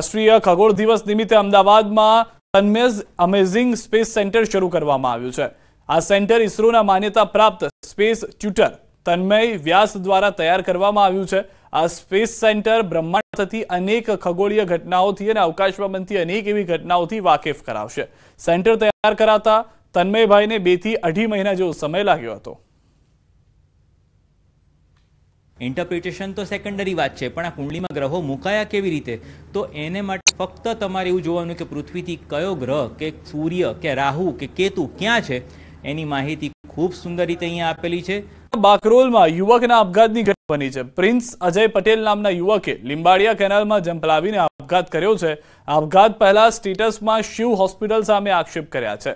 રાષ્ટ્રીય ખગોળ દિવસ નિમિત્તે અમદાવાદમાં તન્મેઝ અમેઝિંગ સ્પેસ સેન્ટર શરૂ કરવામાં આવ્યું છે આ સેન્ટર ઇસરોના માન્યતા પ્રાપ્ત સ્પેસ ટ્યુટર તન્મય વ્યાસ દ્વારા તૈયાર કરવામાં આવ્યું છે આ સ્પેસ સેન્ટર બ્રહ્માંડ થતી અનેક ખગોળીય ઘટનાઓથી અને અવકાશમાં અનેક એવી ઘટનાઓથી વાકેફ કરાવશે સેન્ટર તૈયાર કરાતા તન્મયભાઈને બેથી અઢી મહિના જેવો સમય લાગ્યો હતો ઇન્ટરપ્રિટેશન તો સેકન્ડરી વાત છે પણ આ કુંડલીમાં ગ્રહો મુકાયા કેવી રીતે તો એને માટે ફક્ત તમારે એવું જોવાનું કે પૃથ્વીથી કયો ગ્રહ કે સૂર્ય કે રાહુ કે કેતુ ક્યાં છે એની માહિતી ખૂબ સુંદર રીતે અહીંયા આપેલી છે બાકરોલમાં યુવકના આપઘાતની ઘટના બની છે પ્રિન્સ અજય પટેલ નામના યુવકે લીંબાડિયા કેનાલમાં જંપલાવીને આપઘાત કર્યો છે આપઘાત પહેલા સ્ટેટસમાં શિવ હોસ્પિટલ સામે આક્ષેપ કર્યા છે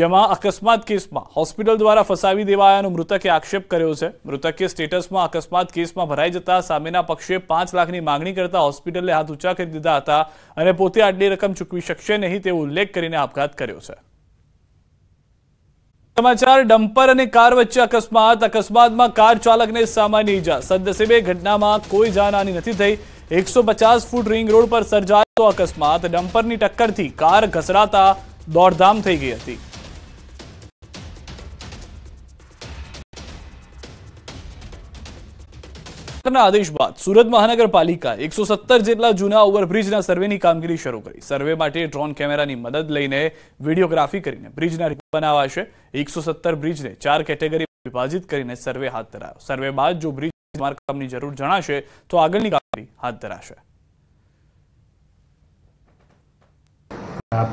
જેમાં અકસ્માત કેસમાં હોસ્પિટલ દ્વારા ફસાવી દેવાયાનો મૃતકે આક્ષેપ કર્યો છે મૃતકે સ્ટેટસમાં અકસ્માત કેસમાં ભરાઈ જતા સામેના પક્ષે પાંચ લાખની માંગણી કરતા હોસ્પિટલે હાથ ઊંચા કરી દીધા હતા અને પોતે આટલી રકમ ચૂકવી શકશે નહીં તેવો ઉલ્લેખ કરીને આપઘાત કર્યો છે સમાચાર ડમ્પર અને કાર વચ્ચે અકસ્માત અકસ્માતમાં કાર ચાલકને સામાન્ય ઈજા સદસીબે ઘટનામાં કોઈ જાનહાની નથી થઈ એકસો ફૂટ રિંગ રોડ પર સર્જાયેલો અકસ્માત ડમ્પરની ટક્કરથી કાર ઘસડાતા દોડધામ થઈ ગઈ હતી કલેક્ટરના આદેશ બાદ સુરત મહાનગરપાલિકા એકસો જેટલા જૂના ઓવરબ્રિજના સર્વેની કામગીરી શરૂ કરી સર્વે માટે ડ્રોન કેમેરાની મદદ લઈને વિડીયોગ્રાફી કરીને બ્રિજના રિપોર્ટ બનાવાશે એકસો બ્રિજને ચાર કેટેગરી વિભાજિત કરીને સર્વે હાથ ધરાયો સર્વે બાદ જો બ્રિજ માર્ગકામની જરૂર જણાશે તો આગળની કામગીરી હાથ ધરાશે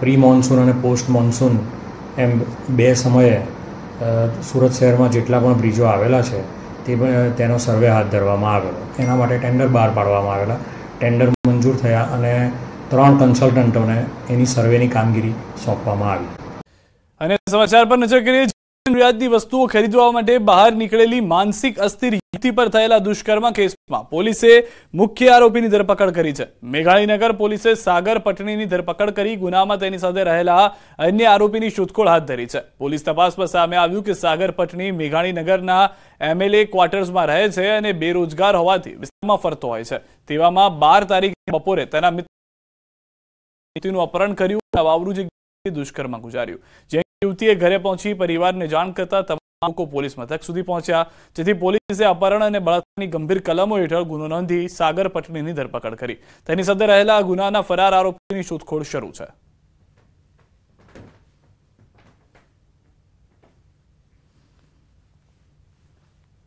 પ્રી મોન્સૂન અને પોસ્ટ મોન્સૂન એમ બે સમયે સુરત શહેરમાં જેટલા પણ બ્રિજો આવેલા છે તે પણ તેનો સર્વે હાથ ધરવામાં આવેલો એના માટે ટેન્ડર બહાર પાડવામાં આવેલા ટેન્ડર મંજૂર થયા અને ત્રણ કન્સલ્ટન્ટોને એની સર્વેની કામગીરી સોંપવામાં આવી અને સમાચાર પર નજર કરીએ વ્યાજની વસ્તુઓ ખરીદવા માટે બહાર નીકળેલી માનસિક અસ્થિર યુવતી પર થયેલા દુષ્કર્મ કેસમાં પોલીસે મુખ્ય આરોપીની ધરપકડ કરી છે મેઘાણીનગર પોલીસે સાગર પટણીની ધરપકડ કરી ગુનામાં તેની સાથે રહેલા અન્ય આરોપીની શોધખોળ હાથ ધરી છે પોલીસ તપાસમાં સામે આવ્યું કે સાગર પટણી મેઘાણીનગરના એમએલએ ક્વાર્ટર્સમાં રહે છે અને બેરોજગાર હોવાથી વિસ્તારમાં ફરતો હોય છે તેવામાં બાર તારીખ બપોરે તેના મિત્રનું અપહરણ કર્યું અને વાવરું જે દુષ્કર્મ ગુજાર્યું યુવતીએ ઘરે પહોંચી પરિવારને જાણ કરતા તમામ લોકો પોલીસ મથક સુધી પહોંચ્યા જેથી પોલીસે અપહરણ અને બળાત્કારની ગંભીર કલમો હેઠળ ગુનો નોંધી સાગર ધરપકડ કરી તેની સાથે રહેલા ગુનાના ફરાર આરોપીની શોધખોળ શરૂ છે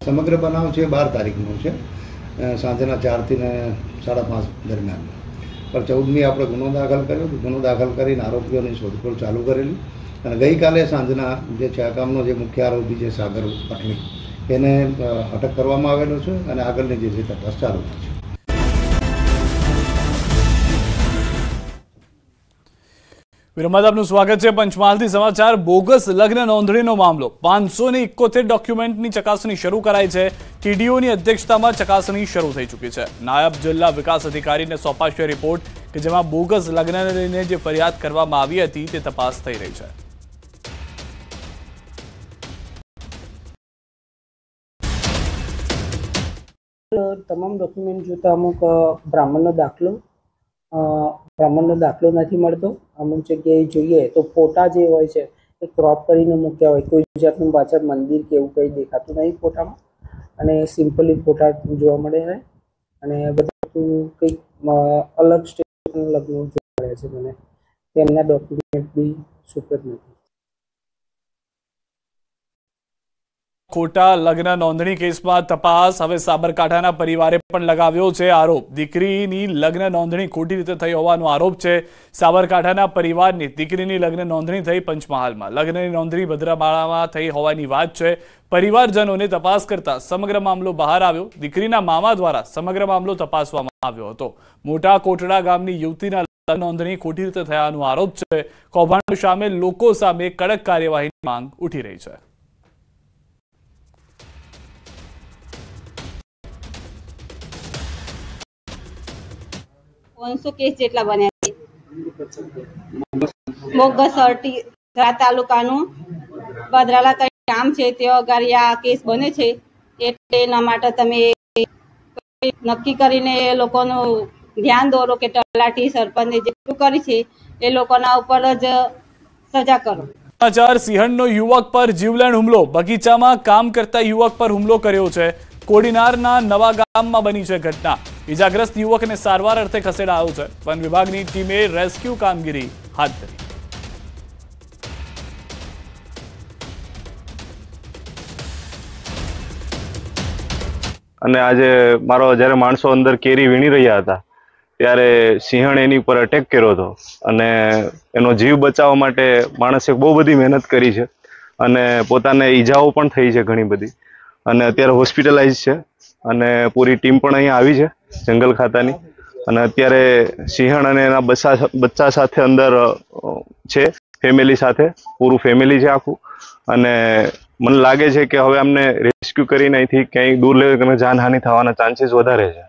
સમગ્ર બનાવ છે બાર તારીખનો છે સાંજના ચારથી ને સાડા પાંચ દરમિયાન પણ ચૌદમી આપણે ગુનો દાખલ કર્યો ગુનો દાખલ કરીને આરોપીઓની શોધખોળ ચાલુ કરેલી અને ગઈકાલે સાંજના જે છે આ જે મુખ્ય આરોપી છે સાગર પટણી એને અટક કરવામાં આવેલો છે અને આગળની જે છે તપાસ ચાલુ છે વિરમાદ સ્વાગત છે પંચમહાલથી સમાચાર બોગસ લગ્ન નોંધણીનો મામલો પાંચસો ને ઇકોતેર ડોક્યુમેન્ટની ચકાસણી શરૂ કરાઈ છે ટીડીઓની અધ્યક્ષતામાં ચકાસણી શરૂ થઈ ચૂકી છે નાયબ જિલ્લા વિકાસ અધિકારીને સોંપાશે રિપોર્ટ કે જેમાં બોગસ લગ્નને લઈને જે ફરિયાદ કરવામાં આવી હતી તે તપાસ થઈ રહી છે તમામ ડોક્યુમેન્ટ જોતા અમુક બ્રાહ્મણનો દાખલો બ્રાહ્મણનો દાખલો નથી મળતો અમુક જગ્યાએ જોઈએ તો ફોટા જે હોય છે એ ક્રોપ કરીને મૂક્યા હોય કોઈ જાતનું પાછળ મંદિર કે એવું કંઈ દેખાતું નહીં ફોટામાં અને સિમ્પલી ફોટા જોવા મળે છે અને બધું કંઈક અલગ સ્ટેટનું લગ્ન જોવા મળે છે મને તેમના ડોક્યુમેન્ટ બી સુપ્રત નથી ખોટા લગ્ન નોંધણી કેસમાં તપાસ હવે સાબરકાંઠાના પરિવારે પણ લગાવ્યો છે આરોપ દીકરીની લગ્ન નોંધણી ખોટી રીતે થઈ હોવાનો આરોપ છે સાબરકાંઠાના પરિવારની દીકરીની લગ્ન નોંધણી થઈ પંચમહાલમાં લગ્નની નોંધણી ભદ્રમાળામાં થઈ હોવાની વાત છે પરિવારજનોને તપાસ કરતા સમગ્ર મામલો બહાર આવ્યો દીકરીના મામા દ્વારા સમગ્ર મામલો તપાસવામાં આવ્યો હતો મોટા કોટડા ગામની યુવતીના નોંધણી ખોટી રીતે થયાનો આરોપ છે કૌભાંડ સામે લોકો સામે કડક કાર્યવાહીની માંગ ઉઠી રહી છે પાંચસો કેસ જેટલા બન્યા છે મોગસરટી તાલુકાનું બદરાલા કઈ ગામ છે ત્યાં આગળ આ કેસ બને છે એટલે એના માટે તમે નક્કી કરીને એ લોકોનું ધ્યાન દોરો કે તલાટી સરપંચે જે કરી છે એ લોકોના ઉપર જ સજા કરો સમાચાર સિંહણનો યુવક પર જીવલેણ હુમલો બગીચામાં કામ કરતા યુવક પર હુમલો કર્યો છે કોડીનારના નવા ગામમાં બની છે ઘટના ઇજાગ્રસ્ત યુવકને સારવાર અર્થે ખસેડાયો છે વન વિભાગની ટીમે રેસ્ક્યુ કામગીરી હાથ ધરી અને આજે મારો જ્યારે માણસો અંદર કેરી વીણી રહ્યા હતા ત્યારે સિંહણ એની પર અટેક કર્યો હતો અને એનો જીવ બચાવવા માટે માણસે બહુ બધી મહેનત કરી છે અને પોતાને ઈજાઓ પણ થઈ છે ઘણી બધી અને અત્યારે હોસ્પિટલાઇઝ છે અને પૂરી ટીમ પણ અહીંયા આવી છે જંગલ ખાતાની અને અત્યારે સિંહણ અને એના બચ્ચા બચ્ચા સાથે અંદર છે ફેમિલી સાથે પૂરું ફેમિલી છે આખું અને મને લાગે છે કે હવે અમને રેસ્ક્યુ કરીને અહીંથી ક્યાંય દૂર લેવી તમે જાનહાનિ થવાના ચાન્સીસ વધારે છે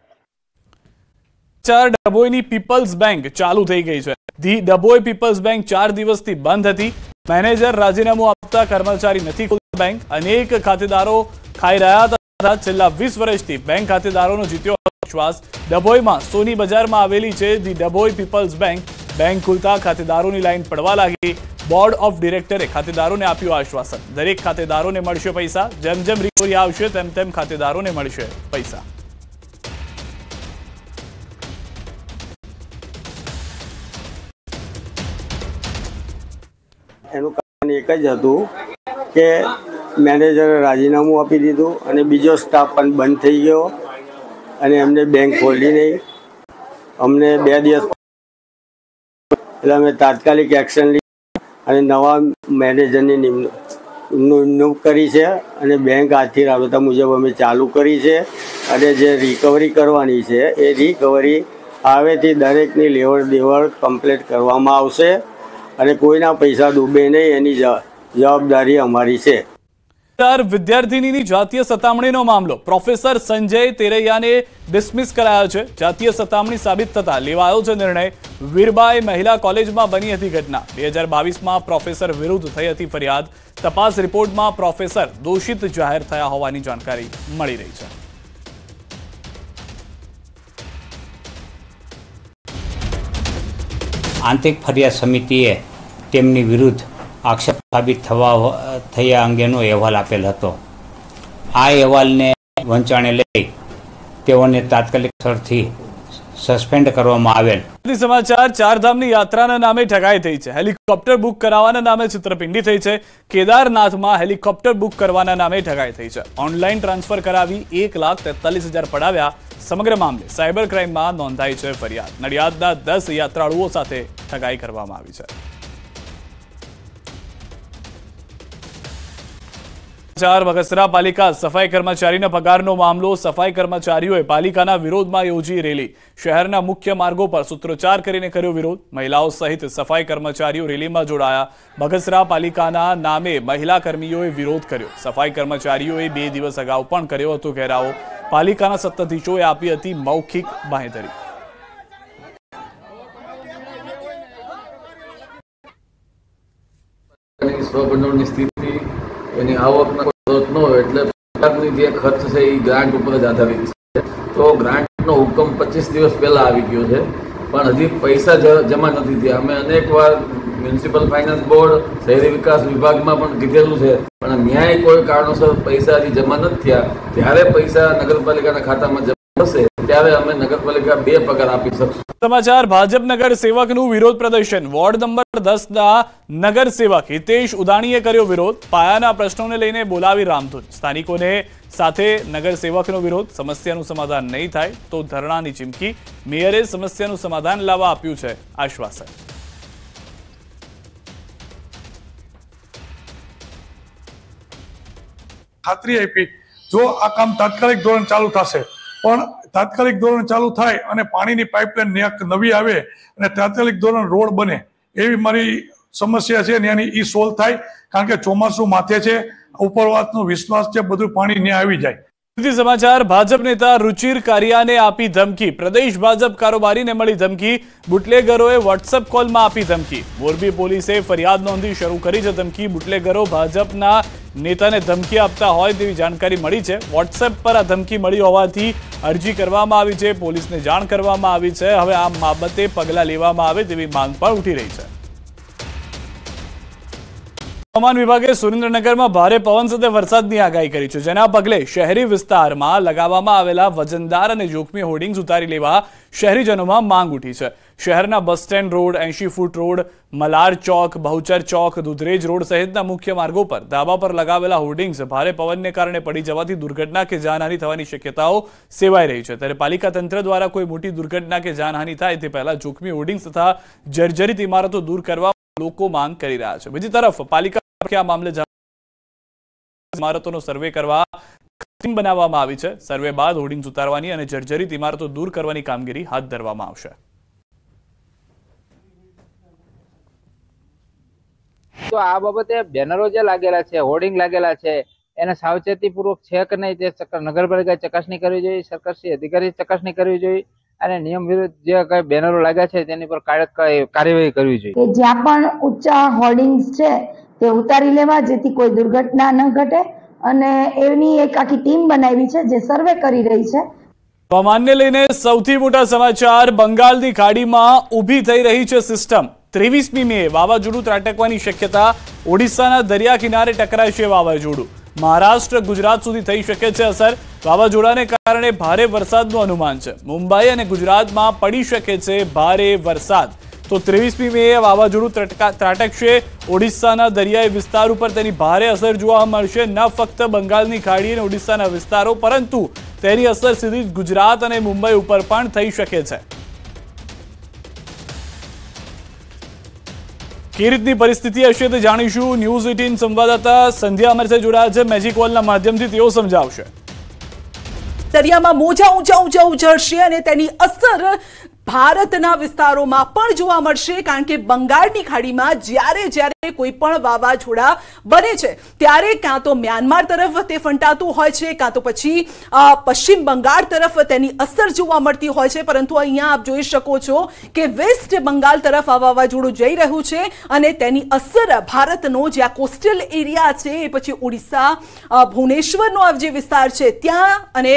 ચાર ડભોઈની પીપલ્સ બેંક ચાલુ થઈ ગઈ છે ધી ડભોઈ પીપલ્સ બેંક ચાર દિવસથી બંધ હતી મેનેજર રાજીનામું આપતા કર્મચારી નથી ખોલતા બેંક અનેક ખાતેદારો ખાઈ રહ્યા હતા છેલ્લા વીસ વર્ષથી બેંક ખાતેદારોનો જીત્યો વિશ્વાસ ડભોઈમાં સોની બજારમાં આવેલી છે the Dabhoi peoples bank bank ખુલતા ખાતેદારોની લાઈન પડવા લાગી બોર્ડ ઓફ ડિરેક્ટરે ખાતેદારોને આપ્યું આશ્વાસન દરેક ખાતેદારોને મળશે પૈસા જેમ જેમ રિકવરી આવશે તેમ તેમ ખાતેદારોને મળશે પૈસા એનું કારણ એક જ હતું કે મેનેજરે રાજીનામું આપી દીધું અને બીજો સ્ટાફ પણ બંધ થઈ ગયો અને એમને બેંક ખોલી નહીં અમને બે દિવસ એટલે અમે તાત્કાલિક એક્શન લીધી અને નવા મેનેજરની નિમણૂક કરી છે અને બેંક આજથી રાબેતા મુજબ અમે ચાલુ કરી છે અને જે રિકવરી કરવાની છે એ રિકવરી આવેથી દરેકની લેવડ દેવડ કમ્પ્લીટ કરવામાં આવશે અને કોઈના પૈસા ડૂબે નહીં એની જવાબદારી અમારી છે વિદ્યાર્થીની જાતીય સતામણીનો મામલો પ્રોફેસર સંજય તેરૈયાને ડિસમિસ કરાયો છે જાતીય સતામણી સાબિત થતા લેવાયો છે નિર્ણય વીરબાઈ મહિલા કોલેજમાં બની હતી ઘટના બે હજાર બાવીસમાં પ્રોફેસર વિરુદ્ધ થઈ હતી ફરિયાદ તપાસ રિપોર્ટમાં પ્રોફેસર દોષિત જાહેર થયા હોવાની જાણકારી મળી રહી છે આંતરિક ફરિયાદ સમિતિએ તેમની વિરુદ્ધ આક્ષેપ સાબિત થવા થયા અંગેનો અહેવાલ આપેલ હતો આ અહેવાલને વંચાણે લઈ તેઓને તાત્કાલિક સ્થળથી સસ્પેન્ડ કરવામાં આવેલ સમાચાર ચારધામની યાત્રાના નામે ઠગાઈ થઈ છે હેલિકોપ્ટર બુક કરાવવાના નામે છિત્રપિંડી થઈ છે કેદારનાથમાં હેલિકોપ્ટર બુક કરવાના નામે ઠગાઈ થઈ છે ઓનલાઈન ટ્રાન્સફર કરાવી એક લાખ તેતાલીસ હજાર પડાવ્યા સમગ્ર મામલે સાયબર ક્રાઇમમાં નોંધાઈ છે ફરિયાદ નડિયાદના દસ યાત્રાળુઓ સાથે ઠગાઈ કરવામાં આવી છે સમાચાર બગસરા પાલિકા સફાઈ કર્મચારીના પગારનો મામલો સફાઈ કર્મચારીઓએ પાલિકાના વિરોધમાં યોજી રેલી શહેરના મુખ્ય માર્ગો પર સૂત્રોચ્ચાર કરીને કર્યો વિરોધ મહિલાઓ સહિત સફાઈ કર્મચારીઓ રેલીમાં જોડાયા બગસરા પાલિકાના નામે મહિલા કર્મીઓએ વિરોધ કર્યો સફાઈ કર્મચારીઓએ બે દિવસ અગાઉ પણ કર્યો હતો ઘેરાવો પાલિકાના સત્તાધીશોએ આપી હતી મૌખિક બાંહેધરી સ્વભંડોળની સ્થિતિ એની આવકના તરફની જે ખર્ચ છે એ ગ્રાન્ટ ઉપર જ આધારિત છે તો ગ્રાન્ટનો હુકમ પચીસ દિવસ પહેલાં આવી ગયો છે પણ હજી પૈસા જમા નથી થયા અમે અનેકવાર મ્યુનિસિપલ ફાઇનાન્સ બોર્ડ શહેરી વિકાસ વિભાગમાં પણ કીધેલું છે પણ ન્યાય કોઈ કારણોસર પૈસા હજી જમા નથી થયા ત્યારે પૈસા નગરપાલિકાના ખાતામાં ધરણાની ચીમકી મેયરે સમસ્યાનું સમાધાન લાવવા આપ્યું છે આશ્વાસન ખાતરી આપી જો આ કામ તાત્કાલિક ધોરણ ચાલુ થશે પણ તાત્કાલિક ધોરણ ચાલુ થાય અને પાણીની પાઇપલાઇન નવી આવે અને તાત્કાલિક ધોરણ રોડ બને એવી મારી સમસ્યા છે એની ઈ સોલ્વ થાય કારણ કે ચોમાસું માથે છે ઉપરવાતનો વિશ્વાસ છે બધું પાણી ત્યાં આવી જાય સમાચાર ભાજપ નેતા રુચિર કારિયાને આપી ધમકી પ્રદેશ ભાજપ કારોબારીને મળી ધમકી બુટલેગરોએ વોટ્સએપ કોલમાં આપી ધમકી મોરબી પોલીસે ફરિયાદ નોંધી શરૂ કરી છે ધમકી બુટલેગરો ભાજપના નેતાને ધમકી આપતા હોય તેવી જાણકારી મળી છે વોટ્સએપ પર આ ધમકી મળી હોવાથી અરજી કરવામાં આવી છે પોલીસને જાણ કરવામાં આવી છે હવે આ બાબતે પગલાં લેવામાં આવે તેવી માંગ પણ ઉઠી રહી છે હવામાન વિભાગે સુરેન્દ્રનગરમાં ભારે પવન સાથે વરસાદની આગાહી કરી છે જેના પગલે શહેરી વિસ્તારમાં લગાવવામાં આવેલા વજનદાર અને જોખમી હોર્ડિંગ્સ ઉતારી લેવા શહેરીજનોમાં માંગ ઉઠી છે શહેરના બસ સ્ટેન્ડ રોડ એંશી ફૂટ રોડ મલાર ચોક બહુચર ચોક દુધરેજ રોડ સહિતના મુખ્ય માર્ગો પર ધાબા પર લગાવેલા હોર્ડિંગ્સ ભારે પવનને કારણે પડી જવાથી દુર્ઘટના કે જાનહાની થવાની શક્યતાઓ સેવાઈ રહી છે ત્યારે પાલિકા તંત્ર દ્વારા કોઈ મોટી દુર્ઘટના કે જાનહાની થાય તે પહેલા જોખમી હોર્ડિંગ્સ તથા જર્જરિત ઇમારતો દૂર કરવા લોકો માંગ કરી રહ્યા છે બીજી તરફ પાલિકા આ મામલે ઇમારતોનો સર્વે કરવા ટીમ બનાવવામાં આવી છે સર્વે બાદ હોર્ડિંગ્સ ઉતારવાની અને જર્જરિત ઇમારતો દૂર કરવાની કામગીરી હાથ ધરવામાં આવશે તો આ બાબતે બેનરો જે લાગેલા છે હોર્ડિંગ લાગેલા છે એને સાવચેતીપૂર્વક છે કે નહીં તે નગરપાલિકાએ ચકાસણી કરવી જોઈએ સરકારશ્રી અધિકારી ચકાસણી કરવી જોઈએ અને નિયમ વિરુદ્ધ જે કઈ બેનરો લાગ્યા છે તેની પર કાર્યવાહી કરવી જોઈએ જ્યાં પણ ઊંચા હોર્ડિંગ્સ છે તે ઉતારી લેવા જેથી કોઈ દુર્ઘટના ન ઘટે અને એની એક આખી ટીમ બનાવી છે જે સર્વે કરી રહી છે હવામાનને લઈને સૌથી મોટા સમાચાર બંગાળની ખાડીમાં ઉભી થઈ રહી છે સિસ્ટમ ત્રેવીસમી મે વાવાઝોડું ત્રાટકવાની શક્યતા ઓડિશાના દરિયા કિનારે ટકરાય છે વાવાઝોડું મહારાષ્ટ્ર ગુજરાત સુધી થઈ શકે છે અસર વાવાઝોડાને કારણે ભારે વરસાદનું અનુમાન છે મુંબઈ અને ગુજરાતમાં પડી શકે છે ભારે વરસાદ તો ત્રેવીસમી મે વાવાઝોડું ત્રાટકશે ઓડિશાના દરિયાઈ વિસ્તાર ઉપર તેની ભારે અસર જોવા મળશે ન ફક્ત બંગાળની ખાડી અને ઓડિશાના વિસ્તારો પરંતુ તેની અસર સીધી ગુજરાત અને મુંબઈ ઉપર પણ થઈ શકે છે કે રીતની પરિસ્થિતિ હશે તે જાણીશું ન્યૂઝ એટીન સંવાદદાતા સંધ્યા અમારી સાથે જોડાયા છે મેજિક કોલના માધ્યમથી તેઓ સમજાવશે દરિયામાં મોજા ઊંચા ઊંચા ઉછળશે અને તેની અસર ભારતના વિસ્તારોમાં પણ જોવા મળશે કારણ કે બંગાળની ખાડીમાં જ્યારે જ્યારે કોઈ પણ વાવાઝોડા બને છે ત્યારે કાં તો મ્યાનમાર તરફ તે ફંટાતું હોય છે કાં તો પછી પશ્ચિમ બંગાળ તરફ તેની અસર જોવા મળતી હોય છે પરંતુ અહીંયા આપ જોઈ શકો છો કે વેસ્ટ બંગાળ તરફ આ વાવાઝોડું જઈ રહ્યું છે અને તેની અસર ભારતનો જ્યાં કોસ્ટલ એરિયા છે એ પછી ઓડિશા ભુવનેશ્વરનો જે વિસ્તાર છે ત્યાં અને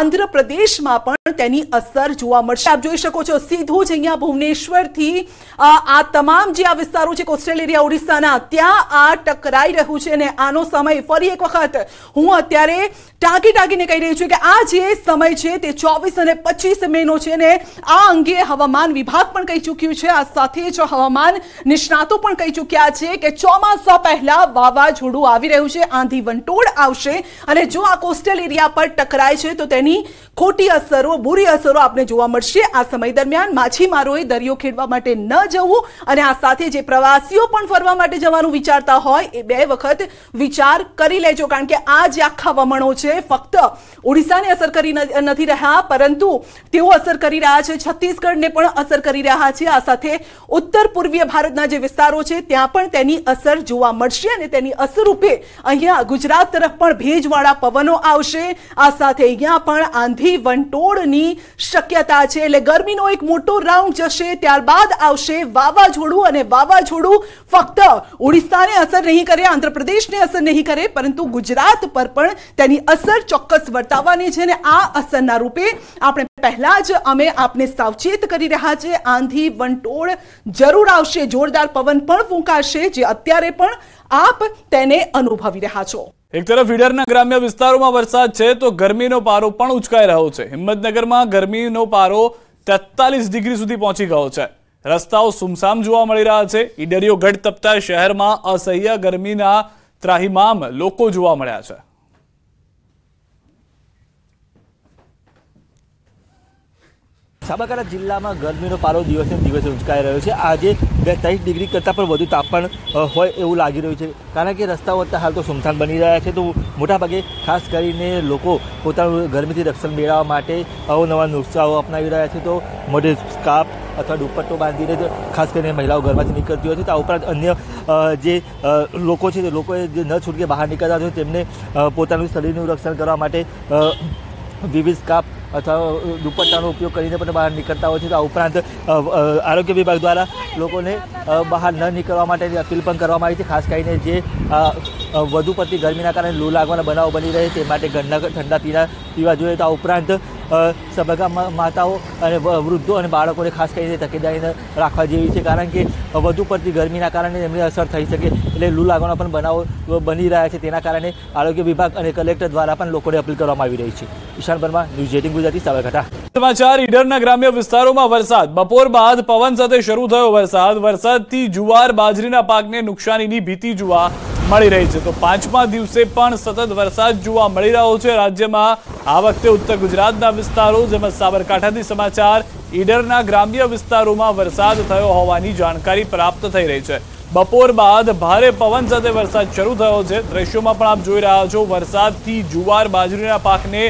આંધ્રપ્રદેશમાં પણ તેની અસર જોવા મળશે આપ જોઈ શકો છો છો સીધું જ અહીંયા ભુવનેશ્વરથી આ તમામ જે આ વિસ્તારો છે કોસ્ટલ એરિયા ઓડિશાના ત્યાં આ ટકરાઈ રહ્યું છે અને આનો સમય ફરી એક વખત હું અત્યારે ટાંકી ટાંકીને કહી રહી છું કે આ જે સમય છે તે ચોવીસ અને પચીસ મેનો છે ને આ અંગે હવામાન વિભાગ પણ કહી ચૂક્યું છે આ સાથે જ હવામાન નિષ્ણાતો પણ કહી ચૂક્યા છે કે ચોમાસા પહેલા વાવાઝોડું આવી રહ્યું છે આંધી વંટોળ આવશે અને જો આ કોસ્ટલ એરિયા પર ટકરાય છે તો તેની ખોટી અસરો બુરી અસરો આપણે જોવા મળશે આ સમય દરમિયાન માછીમારોએ દરિયો ખેડવા માટે ન જવું અને આ સાથે જે પ્રવાસીઓ પણ ફરવા માટે જવાનું વિચારતા હોય એ બે વખત વિચાર કરી લેજો કારણ કે આ જે આખા વમણો છે ફક્ત ઓડિશાને અસર કરી નથી રહ્યા પરંતુ તેઓ અસર કરી રહ્યા છે છત્તીસગઢને પણ અસર કરી રહ્યા છે આ સાથે ઉત્તર પૂર્વીય ભારતના જે વિસ્તારો છે ત્યાં પણ તેની અસર જોવા મળશે અને તેની અસરરૂપે અહીંયા ગુજરાત તરફ પણ ભેજવાળા પવનો આવશે આ સાથે અહીંયા પણ આંધી વંટોળની શક્યતા છે એટલે ગરમીનો એક મોટો રાઉન્ડ જશે ત્યારબાદ આવશે વાવાઝોડું અને વાવાઝોડું ફક્ત ઓડિશાને અસર નહીં કરે આંધ્રપ્રદેશને અસર નહીં કરે પરંતુ ગુજરાત પર પણ તેની અસર ચોક્કસ વર્તાવવાની છે અને આ અસરના રૂપે આપણે પહેલા જ અમે આપને સાવચેત કરી રહ્યા છે આંધી વંટોળ જરૂર આવશે જોરદાર પવન પણ ફૂંકાશે જે અત્યારે પણ આપ તેને અનુભવી રહ્યા છો એક તરફ ઈડરના ગ્રામ્ય વિસ્તારોમાં વરસાદ છે તો ગરમીનો પારો પણ ઉચકાઈ રહ્યો છે હિંમતનગરમાં ગરમીનો પારો તેતાલીસ ડિગ્રી સુધી પહોંચી ગયો છે રસ્તાઓ સુમસામ જોવા મળી રહ્યા છે ઈડરીઓ ગઢ તપતા શહેરમાં અસહ્ય ગરમીના ત્રાહિમામ લોકો જોવા મળ્યા છે સાબરકાંઠા જિલ્લામાં ગરમીનો પારો દિવસે દિવસે ઉંચકાઈ રહ્યો છે આજે બેતાલીસ ડિગ્રી કરતાં પણ વધુ તાપમાન હોય એવું લાગી રહ્યું છે કારણ કે રસ્તાઓ વધતા હાલ તો સુમસાન બની રહ્યા છે તો મોટાભાગે ખાસ કરીને લોકો પોતાનું ગરમીથી રક્ષણ મેળવવા માટે અવનવા નુસ્ખાઓ અપનાવી રહ્યા છે તો મોઢે સ્કાર્ફ અથવા દુપટ્ટો બાંધીને ખાસ કરીને મહિલાઓ ઘરમાંથી નીકળતી હોય છે તો આ ઉપરાંત અન્ય જે લોકો છે તે લોકોએ જે ન છૂટકે બહાર નીકળતા હોય તેમને પોતાનું શરીરનું રક્ષણ કરવા માટે વિવિધ સ્કાર્ફ અથવા દુપટ્ટાનો ઉપયોગ કરીને પણ બહાર નીકળતા હોય છે તો આ ઉપરાંત આરોગ્ય વિભાગ દ્વારા લોકોને બહાર ન નીકળવા માટેની અપીલ પણ કરવામાં આવી છે ખાસ કરીને જે વધુ પડતી ગરમીના કારણે લૂ લાગવાના બનાવ બની રહે તે માટે ઘરના ઠંડા પીણા પીવા જોઈએ તો આ ઉપરાંત સબગા માતાઓ અને વૃદ્ધો અને બાળકોને ખાસ કરીને તકેદારી રાખવા જેવી છે કારણ કે વધુ પડતી ગરમીના કારણે એમને અસર થઈ શકે એટલે લૂ લાગવાના પણ બનાવો બની રહ્યા છે તેના કારણે આરોગ્ય વિભાગ અને કલેક્ટર દ્વારા પણ લોકોને અપીલ કરવામાં આવી રહી છે ઈશાન વર્મા ન્યૂઝ એટીન ગુજરાતી સાબરકાંઠા સમાચાર ઈડરના ગ્રામ્ય વિસ્તારોમાં વરસાદ બપોર બાદ પવન સાથે શરૂ થયો વરસાદ વરસાદથી જુવાર બાજરીના પાકને નુકસાનીની ભીતિ જોવા મળી રહી છે તો પાંચમા દિવસે પણ સતત વરસાદ જોવા મળી રહ્યો છે રાજ્યમાં આ વખતે ઉત્તર ગુજરાતના વિસ્તારો જેમાં સાબરકાંઠાથી સમાચાર ઈડરના ગ્રામ્ય વિસ્તારોમાં વરસાદ થયો હોવાની જાણકારી પ્રાપ્ત થઈ રહી છે બપોર બાદ ભારે પવન સાથે વરસાદ શરૂ થયો છે દ્રશ્યોમાં પણ આપ જોઈ રહ્યા છો વરસાદથી જુવાર બાજરીના પાકને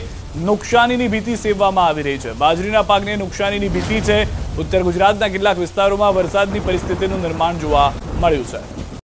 નુકસાનીની ભીતિ સેવવામાં આવી રહી છે બાજરીના પાકને નુકસાનીની ભીતિ છે ઉત્તર ગુજરાતના કેટલાક વિસ્તારોમાં વરસાદની પરિસ્થિતિનું નિર્માણ જોવા મળ્યું છે